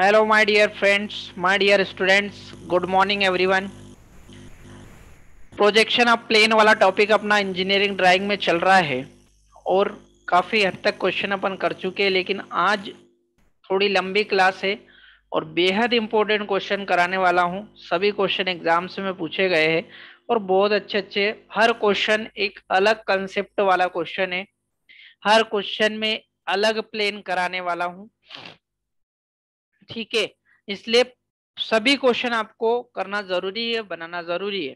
Hello my dear friends my dear students good morning everyone projection of plane वाला topic अपना engineering drawing में चल रहा है और काफ़ी हद तक क्वेश्चन अपन कर चुके हैं लेकिन आज थोड़ी लंबी क्लास है और बेहद इंपॉर्टेंट क्वेश्चन कराने वाला हूँ सभी क्वेश्चन एग्जाम्स में पूछे गए हैं और बहुत अच्छे अच्छे हर क्वेश्चन एक अलग कंसेप्ट वाला क्वेश्चन है हर क्वेश्चन में अलग प्लेन कराने वाला हूँ ठीक है इसलिए सभी क्वेश्चन आपको करना जरूरी है बनाना जरूरी है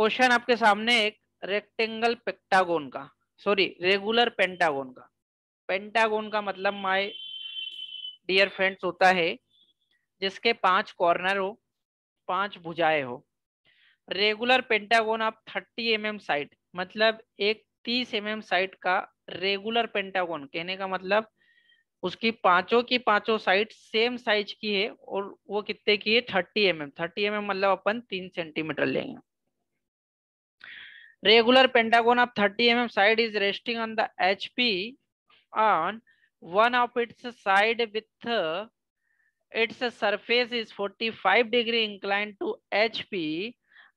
क्वेश्चन आपके सामने एक रेक्टेंगल पेक्टागोन का सॉरी रेगुलर पेंटागोन का पेंटागोन का मतलब माय डियर फ्रेंड्स होता है जिसके पांच कॉर्नर हो पांच भुजाएं हो रेगुलर पेंटागोन आप 30 एम mm साइड मतलब एक 30 एम mm साइड का रेगुलर पेंटागोन कहने का मतलब उसकी पांचों की पांचों साइड सेम साइज की है और वो कितने की है thirty M M thirty M M मतलब अपन तीन सेंटीमीटर लेंगे regular pentagon of 30 M M side is resting on the H P on one of its side with its surface is five degree incline to H P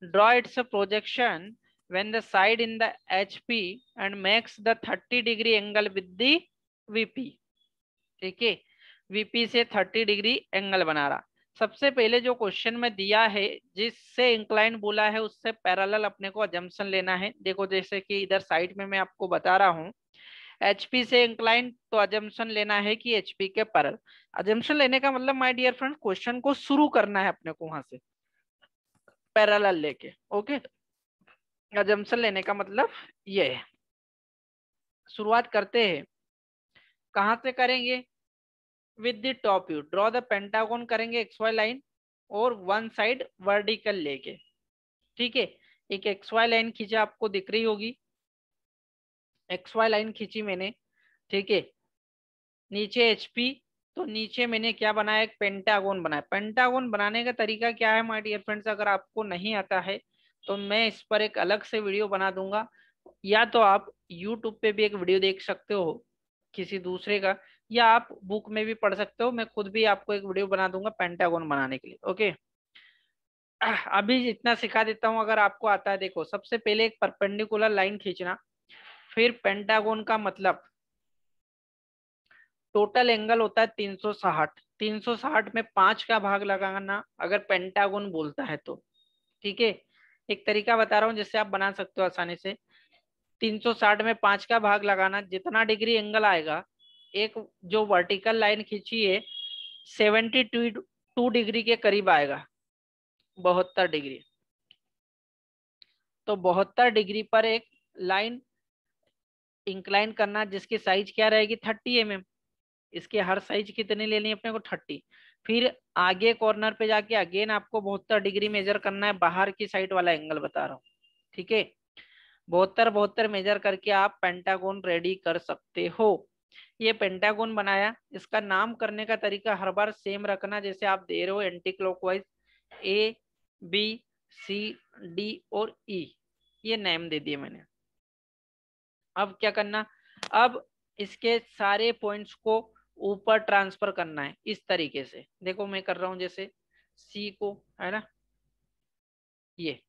draw its projection when the side in the H P and makes the 30 degree angle with the P ठीक है VP से 30 degree angle बना रहा सबसे पहले जो question में दिया है जिससे इंक्लाइन बोला है उससे पैरेलल अपने को जम्पन लेना है देखो जैसे कि इधर साइड में मैं आपको बता रहा हूँ एचपी से इंक्लाइन तो अजम्पन लेना है कि एचपी के पैरल अजम्पन लेने का मतलब माय डियर फ्रेंड क्वेश्चन को शुरू करना है अपने को वहां से पैरेलल लेके ओके अजम्पन लेने का मतलब ये है शुरुआत करते हैं कहा से करेंगे with the top view draw the pentagon करेंगे एक्स वाई लाइन और वन साइड वर्टिकल लेके ठीक है एक एक्स वाई लाइन खींचे आपको दिख रही होगी एक्स वाई लाइन खींची मैंने ठीक है नीचे एचपी तो नीचे मैंने क्या बनाया एक पेंटागोन बनाया पेंटागोन बनाने का तरीका क्या है माई डियर फ्रेंड्स अगर आपको नहीं आता है तो मैं इस पर एक अलग से वीडियो बना दूंगा या तो आप यूट्यूब पे भी एक वीडियो देख सकते हो किसी दूसरे का या आप बुक में भी पढ़ सकते हो मैं खुद भी आपको एक वीडियो बना दूंगा पेंटागोन बनाने के लिए ओके अभी इतना सिखा देता हूं अगर आपको आता है देखो सबसे पहले एक परपेंडिकुलर लाइन खींचना फिर पेंटागोन का मतलब टोटल एंगल होता है तीन 360 साठ तीन सौ साठ में पांच का भाग लगाना अगर पेंटागोन बोलता है तो ठीक है एक तरीका बता रहा हूँ जिससे आप बना सकते हो आसानी से 360 में पांच का भाग लगाना जितना डिग्री एंगल आएगा एक जो वर्टिकल लाइन खींची है सेवेंटी टू टू डिग्री के करीब आएगा बहत्तर डिग्री तो बहत्तर डिग्री पर एक लाइन इंक्लाइन करना जिसकी साइज क्या रहेगी थर्टी एम mm। एम इसकी हर साइज कितनी लेनी है अपने को थर्टी फिर आगे कॉर्नर पे जाके अगेन आपको बहत्तर डिग्री मेजर करना है बाहर की साइड वाला एंगल बता रहा हूँ ठीक है बहत्तर बहत्तर मेजर करके आप पेंटागोन रेडी कर सकते हो ये पेंटागोन बनाया इसका नाम करने का तरीका हर बार सेम रखना जैसे आप दे रहे हो anti clockwise A B C D और ई e. ये नेम दे दिए मैंने अब क्या करना अब इसके सारे पॉइंट्स को ऊपर ट्रांसफर करना है इस तरीके से देखो मैं कर रहा हूं जैसे सी को है ना ये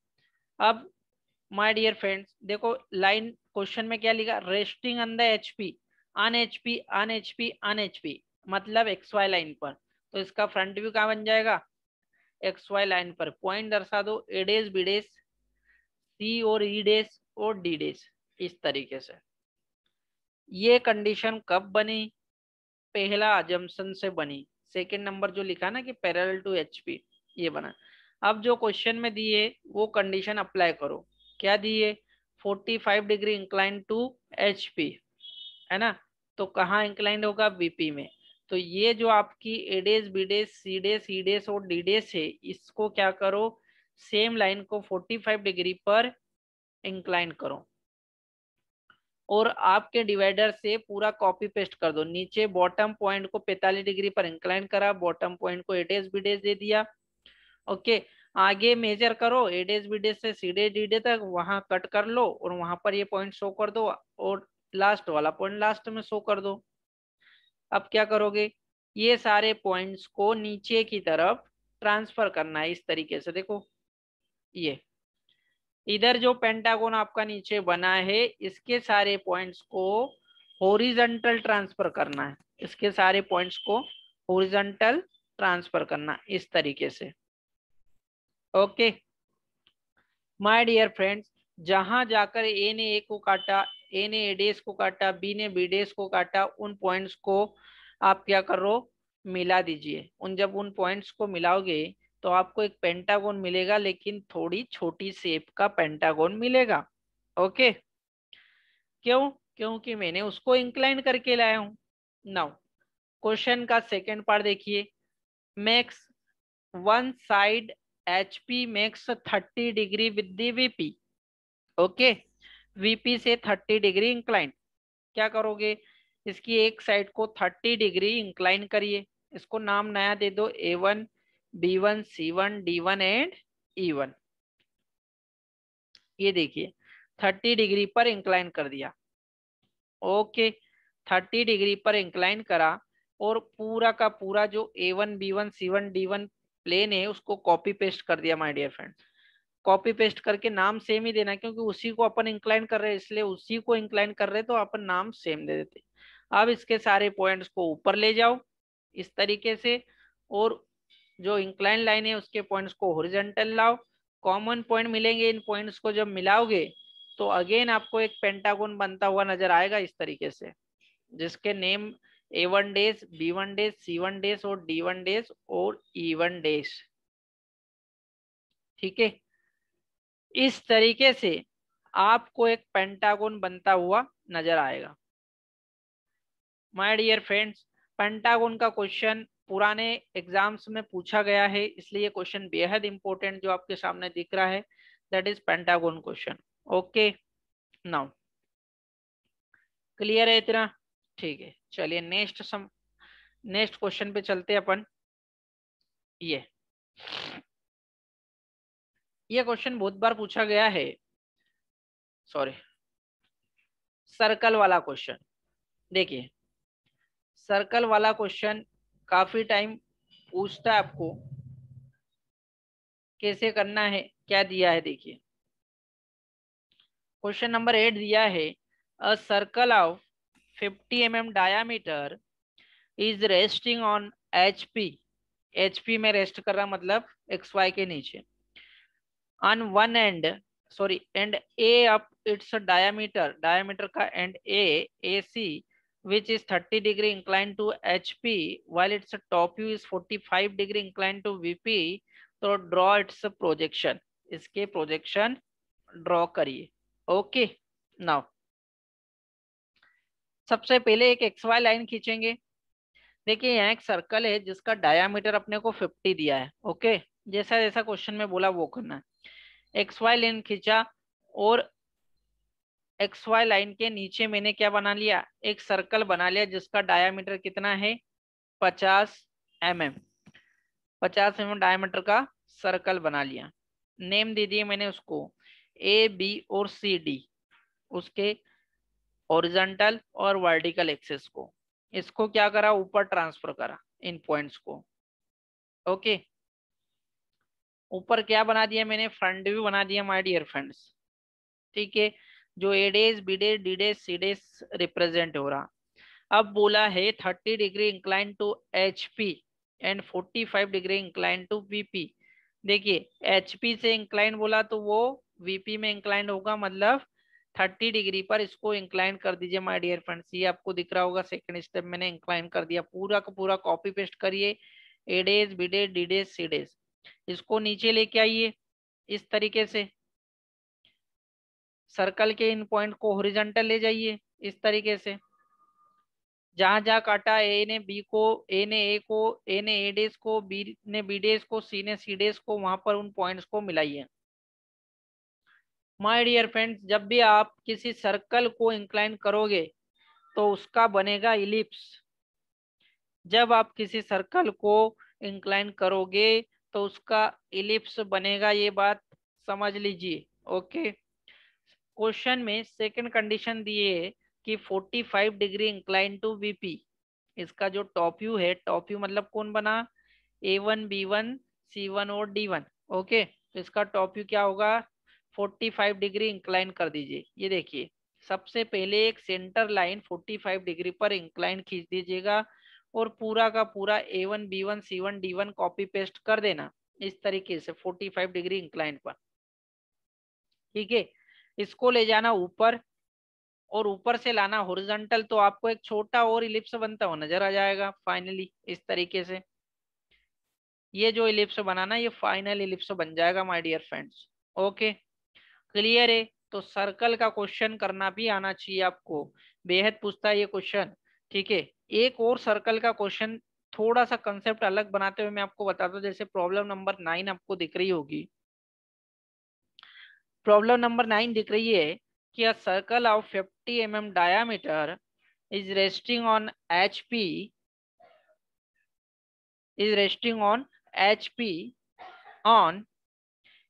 अब माई डियर फ्रेंड्स देखो लाइन क्वेश्चन में क्या लिखा resting on the HP on HP on HP on HP मतलब एक्स वाई लाइन पर तो इसका फ्रंट व्यू क्या बन जाएगा एक्स वाई लाइन पर पॉइंट दर्शा दो A dash B dash C और ई e डेज और डी डेज इस तरीके से ये कंडीशन कब बनी पहला अजम्पन से बनी सेकेंड नंबर जो लिखा ना कि पैरेलल टू एचपी ये बना अब जो क्वेश्चन में दिए वो कंडीशन अप्लाई करो क्या दिए 45 डिग्री इंक्लाइन टू एच है ना तो कहाँ इंक्लाइन होगा बीपी में तो ये जो आपकी एडेस बीडेस सीडेस ईडेस और डीडेस है इसको क्या करो सेम लाइन को 45 डिग्री पर इंक्लाइन करो और आपके डिवाइडर से पूरा कॉपी पेस्ट कर दो नीचे बॉटम पॉइंट को 45 डिग्री पर इंक्लाइन करा बॉटम पॉइंट को एडेस बीडेस दे दिया ओके okay. आगे मेजर करो एडेज बीडेज से सीडे डीडे तक वहां कट कर लो और वहां पर ये पॉइंट शो कर दो और लास्ट वाला पॉइंट लास्ट में शो कर दो अब क्या करोगे ये सारे पॉइंट्स को नीचे की तरफ ट्रांसफर करना है इस तरीके से देखो ये इधर जो पेंटागोन आपका नीचे बना है इसके सारे पॉइंट्स को होरिजेंटल ट्रांसफर करना है इसके सारे पॉइंट्स को होरिजेंटल ट्रांसफर करना इस तरीके से ओके माय डियर फ्रेंड्स जहां जाकर ए ने ए को काटा ए ने एडेस को काटा बी ने बीडेस को काटा उन पॉइंट्स को आप क्या करो मिला दीजिए उन जब उन पॉइंट्स को मिलाओगे तो आपको एक पेंटागोन मिलेगा लेकिन थोड़ी छोटी सेप का पेंटागोन मिलेगा ओके क्यों क्योंकि मैंने उसको इंक्लाइन करके लाया हूं नाउ क्वेश्चन का सेकंड पार्ट देखिए makes one side HP makes 30 degree with the VP. Okay. VP से 30 degree inclined. क्या करोगे इसकी एक साइड को 30 डिग्री इंक्लाइन करिए इसको नाम नया दे दो A one B one C one D one and E one ये देखिए थर्टी डिग्री पर इंक्लाइन कर दिया ओके थर्टी डिग्री पर इंक्लाइन करा और पूरा का पूरा जो A one B one C one D one plane है उसको कॉपी पेस्ट कर दिया my dear friend copy paste करके नाम सेम ही देना क्योंकि उसी को अपन इंक्लाइन कर रहे हैं इसलिए उसी को इंक्लाइन कर रहे तो अपन नाम सेम दे देते अब इसके सारे पॉइंट्स को ऊपर ले जाओ इस तरीके से और जो इंक्लाइन लाइन है उसके पॉइंट्स को हॉरिजेंटल लाओ कॉमन पॉइंट मिलेंगे इन पॉइंट्स को जब मिलाओगे तो अगेन आपको एक पेंटागोन बनता हुआ नजर आएगा इस तरीके से जिसके name A one dash B one dash C one dash और डी वन डेज और ई वन डेज ठीक है इस तरीके से आपको एक पेंटागोन बनता हुआ नजर आएगा माय डियर फ्रेंड्स पेंटागोन का क्वेश्चन पुराने एग्जाम्स में पूछा गया है इसलिए क्वेश्चन बेहद इंपॉर्टेंट जो आपके सामने दिख रहा है that is pentagon question okay now clear है इतना ठीक है चलिए नेक्स्ट सम नेक्स्ट क्वेश्चन पे चलते हैं अपन ये ये क्वेश्चन बहुत बार पूछा गया है सॉरी सर्कल वाला क्वेश्चन देखिए सर्कल वाला क्वेश्चन काफी टाइम पूछता है आपको कैसे करना है क्या दिया है देखिए क्वेश्चन नंबर एट दिया है a circle of 50 mm diameter is resting on HP. HP में rest कर रहा मतलब एक्स वाई के नीचे on one end sorry end A up its diameter diameter का end A AC which is 30 degree inclined to HP while its top view is 45 degree inclined to VP तो draw its projection इसके projection draw करिए okay now सबसे पहले एक x Y line खींचेंगे देखिए यहाँ एक सर्कल है जिसका डायामीटर अपने को 50 दिया है ओके जैसा जैसा क्वेश्चन में बोला वो करना है एक्स वाई लाइन खींचा और एक्स वाई लाइन के नीचे मैंने क्या बना लिया एक सर्कल बना लिया जिसका डायामीटर कितना है 50 एम एम पचास एम एम डायामीटर का सर्कल बना लिया नेम दे दिए मैंने उसको ए बी और सी डी उसके ओरिजेंटल और वर्टिकल एक्सेस को इसको क्या करा ऊपर ट्रांसफर करा इन पॉइंट्स को ओके ऊपर क्या बना दिया मैंने फ्रंट व्यू बना दिया माय डियर फ्रेंड्स ठीक है जो A dash dash B dash represent हो रहा अब बोला है thirty degree incline to H and forty five degree incline to VP देखिए एच से इंक्लाइन बोला तो वो वीपी में इंक्लाइन होगा मतलब थर्टी डिग्री पर इसको इंक्लाइन कर दीजिए माय डियर फ्रेंड्स ये आपको दिख रहा होगा सेकंड स्टेप मैंने इंक्लाइन कर दिया पूरा का पूरा कॉपी पेस्ट करिए एडेज बीडेज डीडेज डेज सी डेज इसको नीचे लेके आइए इस तरीके से सर्कल के इन पॉइंट को हॉरिजॉन्टल ले जाइए इस तरीके से जहां जहां काटा ए ने बी को ए ने ए को ए ने ए डेज को बी ने बी डेज को सी ने सी डेज को वहां पर उन पॉइंट्स को मिलाइए माय डियर फ्रेंड्स जब भी आप किसी सर्कल को इंक्लाइन करोगे तो उसका बनेगा इलिप्स जब आप किसी सर्कल को इंक्लाइन करोगे तो उसका इलिप्स बनेगा ये बात समझ लीजिए ओके क्वेश्चन में सेकंड कंडीशन दिए है कि 45 डिग्री इंक्लाइन टू बीपी इसका जो टॉप यू है टॉप यू मतलब कौन बना A one B one C one और डी वन ओके तो इसका टॉप यू क्या होगा 45 डिग्री इंक्लाइन कर दीजिए ये देखिए सबसे पहले एक सेंटर लाइन 45 डिग्री पर इंक्लाइन खींच दीजिएगा और पूरा का पूरा A one B one C one D one copy paste कर देना इस तरीके से 45 डिग्री इंक्लाइन पर ठीक है इसको ले जाना ऊपर और ऊपर से लाना हॉरिजॉन्टल तो आपको एक छोटा और इलिप्स बनता हुआ नजर आ जाएगा फाइनली इस तरीके से ये जो इलिप्स बनाना ये फाइनल इलिप्स बन जाएगा my dear friends okay clear है तो सर्कल का क्वेश्चन करना भी आना चाहिए आपको बेहद पूछता है ये क्वेश्चन ठीक है एक और सर्कल का क्वेश्चन थोड़ा सा कंसेप्ट अलग बनाते हुए मैं आपको बताता हूँ जैसे प्रॉब्लम नंबर नाइन आपको दिख रही होगी प्रॉब्लम नंबर नाइन दिख रही है कि a circle of fifty M M diameter is resting on H P is resting on H P on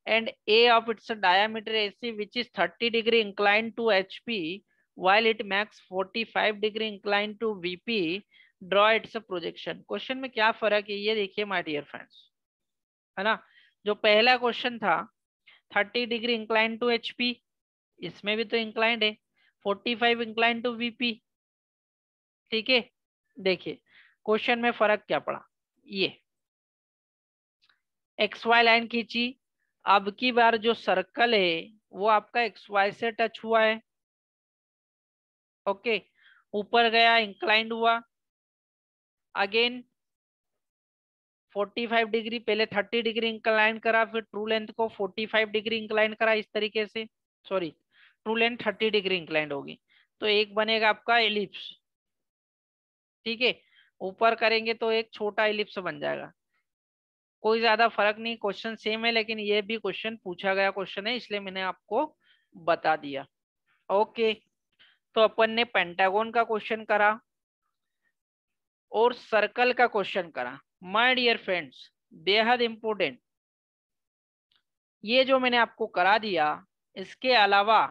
and a of its diameter AC, which is 30 degree inclined to HP, while it makes 45 degree inclined to VP, draw its projection. Question में क्या फर्क है ये देखिए my dear friends है ना जो पहला क्वेश्चन था thirty degree incline to H P इसमें भी तो इंक्लाइन है forty five incline to VP ठीक है देखिए क्वेश्चन में फर्क क्या पड़ा ये एक्स वाई लाइन खींची अब की बार जो सर्कल है वो आपका एक्स वाई से टच हुआ है ओके ऊपर गया इंक्लाइंड हुआ अगेन 45 डिग्री पहले 30 डिग्री इंक्लाइन करा फिर ट्रू लेंथ को 45 डिग्री इंक्लाइन करा इस तरीके से sorry true length 30 degree incline होगी तो एक बनेगा आपका एलिप्स ठीक है ऊपर करेंगे तो एक छोटा एलिप्स बन जाएगा कोई ज्यादा फर्क नहीं क्वेश्चन सेम है लेकिन ये भी क्वेश्चन पूछा गया क्वेश्चन है इसलिए मैंने आपको बता दिया ओके तो अपन ने पेंटागोन का क्वेश्चन करा और सर्कल का क्वेश्चन करा माय डियर फ्रेंड्स बेहद इम्पोर्टेंट ये जो मैंने आपको करा दिया इसके अलावा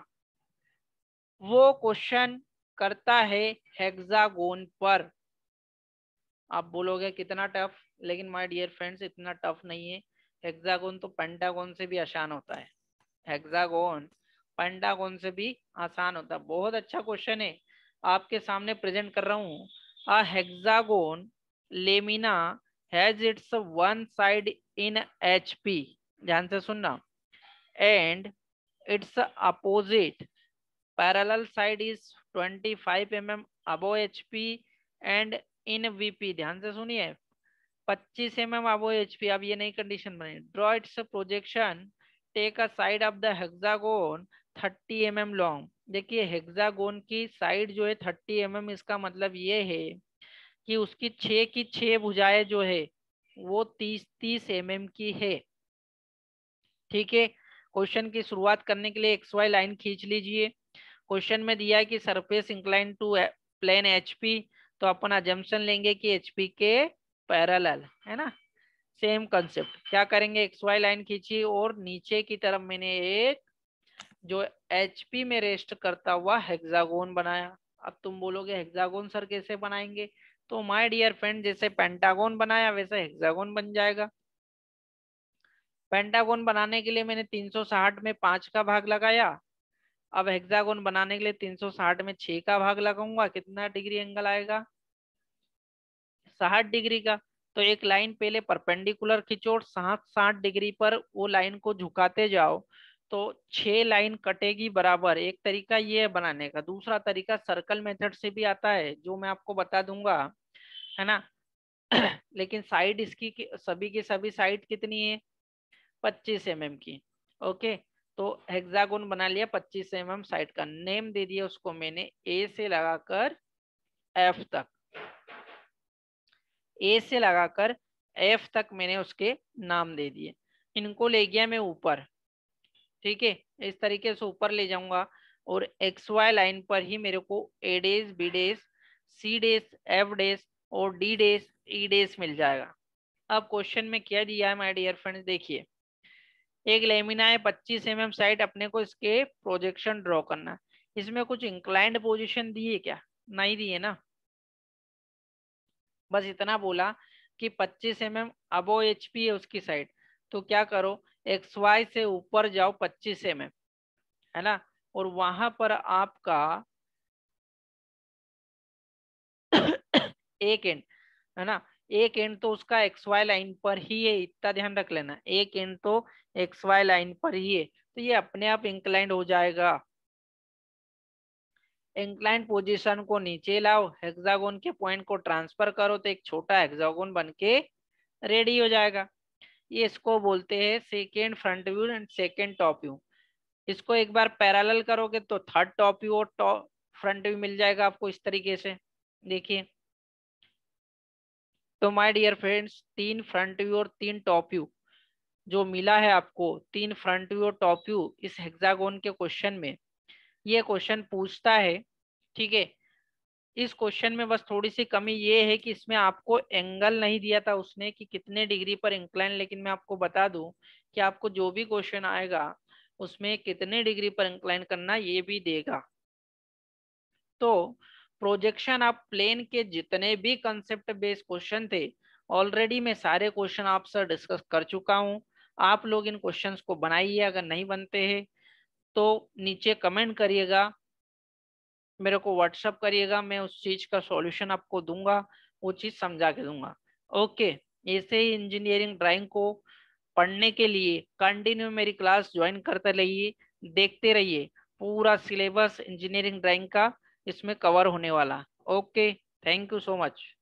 वो क्वेश्चन करता है हेक्सागोन पर आप बोलोगे कितना टफ लेकिन माय डियर फ्रेंड्स इतना टफ नहीं है हेक्सागोन तो पेंटागोन से भी आसान होता है हेक्सागोन पेंटागोन से भी आसान होता है बहुत अच्छा क्वेश्चन है आपके सामने प्रेजेंट कर रहा हूँ hexagon lamina has its one side in H P ध्यान से सुनना and its opposite parallel side is 25 five M M above H P and in VP ध्यान से सुनिए पच्चीस M M above H P अब ये नई कंडीशन बने draw projection take a side of the hexagon 30 M M long देखिए hexagon की साइड जो है 30 एम mm, इसका मतलब ये है कि उसकी छ की छ भुजाएं जो है वो 30 30 एम mm की है ठीक है क्वेश्चन की शुरुआत करने के लिए एक्स वाई लाइन खींच लीजिए क्वेश्चन में दिया है कि surface incline to plane H तो अपन अजम्पन लेंगे कि एच के पैरेलल है ना सेम कंसेप्ट क्या करेंगे एक्स वाई लाइन खींची और नीचे की तरफ मैंने एक जो एच पी में रेस्ट करता हुआ हेक्सागोन बनाया अब तुम बोलोगे हेक्सागोन सर कैसे बनाएंगे तो माय डियर फ्रेंड जैसे पेंटागोन बनाया वैसे हेक्सागोन बन जाएगा पेंटागोन बनाने के लिए मैंने 360 में पांच का भाग लगाया अब हेक्सागोन बनाने के लिए 360 में छ का भाग लगाऊंगा कितना डिग्री एंगल आएगा साठ डिग्री का तो एक लाइन पहले परपेंडिकुलर खिंचो साठ साठ डिग्री पर वो लाइन को झुकाते जाओ तो छह लाइन कटेगी बराबर एक तरीका ये है बनाने का दूसरा तरीका सर्कल मेथड से भी आता है जो मैं आपको बता दूंगा है ना लेकिन साइड इसकी सभी की सभी साइड कितनी है पच्चीस एम mm की ओके तो हेक्सागोन बना लिया पच्चीस एम mm साइड का नेम दे दिया उसको मैंने ए से लगाकर एफ तक ए से लगाकर एफ तक मैंने उसके नाम दे दिए इनको ले गया मैं ऊपर ठीक है इस तरीके से ऊपर ले जाऊंगा और एक्स वाई लाइन पर ही मेरे को A dash B dash C dash F dash और डी डेज ई डेज मिल जाएगा अब क्वेश्चन में क्या दिया है माय डियर फ्रेंड्स देखिए एक लेमिना है पच्चीस एम एम साइड अपने को इसके प्रोजेक्शन ड्रॉ करना इसमें कुछ इंक्लाइंड पोजिशन दी है क्या नहीं दी है ना बस इतना बोला कि 25 M M above H P है उसकी साइड तो क्या करो एक्स वाई से ऊपर जाओ 25 एम एम है ना और वहां पर आपका एक एंड है ना एक एंड तो उसका एक्स वाई लाइन पर ही है इतना ध्यान रख लेना एक एंड तो एक्स वाई लाइन पर ही है तो ये अपने आप इंक्लाइंड हो जाएगा इंक्लाइन पोजीशन को नीचे लाओ हेक्सागोन के पॉइंट को ट्रांसफर करो तो एक छोटा हेक्सागोन बन के रेडी हो जाएगा ये इसको बोलते हैं second front view and second top view इसको एक बार पैरालल करोगे तो थर्ड टॉप व्यू और टॉप फ्रंट व्यू मिल जाएगा आपको इस तरीके से देखिए तो माय डियर फ्रेंड्स तीन फ्रंट व्यू और तीन टॉप व्यू जो मिला है आपको तीन फ्रंट व्यू और टॉप व्यू इस हेक्सागोन के क्वेश्चन में ये क्वेश्चन पूछता है ठीक है इस क्वेश्चन में बस थोड़ी सी कमी ये है कि इसमें आपको एंगल नहीं दिया था उसने कि कितने डिग्री पर इंक्लाइन लेकिन मैं आपको बता दूं कि आपको जो भी क्वेश्चन आएगा उसमें कितने डिग्री पर इंक्लाइन करना ये भी देगा तो प्रोजेक्शन आप प्लेन के जितने भी कंसेप्ट बेस्ड क्वेश्चन थे ऑलरेडी मैं सारे क्वेश्चन आपसे डिस्कस कर चुका हूँ आप लोग इन क्वेश्चन को बनाइए अगर नहीं बनते हैं तो नीचे कमेंट करिएगा मेरे को व्हाट्सअप करिएगा मैं उस चीज का सॉल्यूशन आपको दूंगा वो चीज समझा के दूंगा ओके ऐसे ही इंजीनियरिंग ड्राइंग को पढ़ने के लिए कंटिन्यू मेरी क्लास ज्वाइन करते रहिए देखते रहिए पूरा सिलेबस इंजीनियरिंग ड्राइंग का इसमें कवर होने वाला okay thank you so much